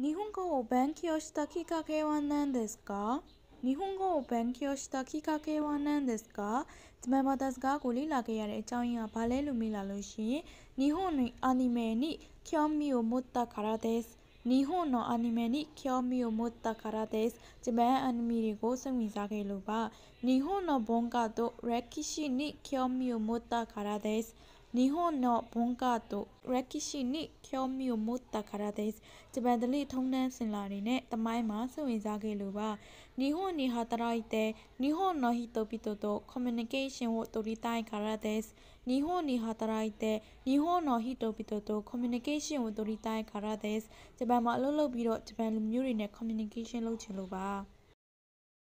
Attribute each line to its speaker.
Speaker 1: 日本語を勉強したきっかけは何ですか日本語を勉強したきっかけは何ですか自まは私がごリラけやるゃんやバレルミラルシ日本のアニメに興味を持ったからです。日本のアニメに興味を持ったからです。自分アニメをすみ下げれば、日本の文化と歴史に興味を持ったからです。日本の文化と歴史に興味を持ったからです。ジバンドリートンナンスラリね、たまいまスウいザゲルは、日本に働いて、日本の人々とコミュニケーションを取りたいからです。日本に働いて、日本の人々とコミュニケーションを取りたいからです。ジバンロあろろびろ、ジバンルコミュニケーションを取るわ。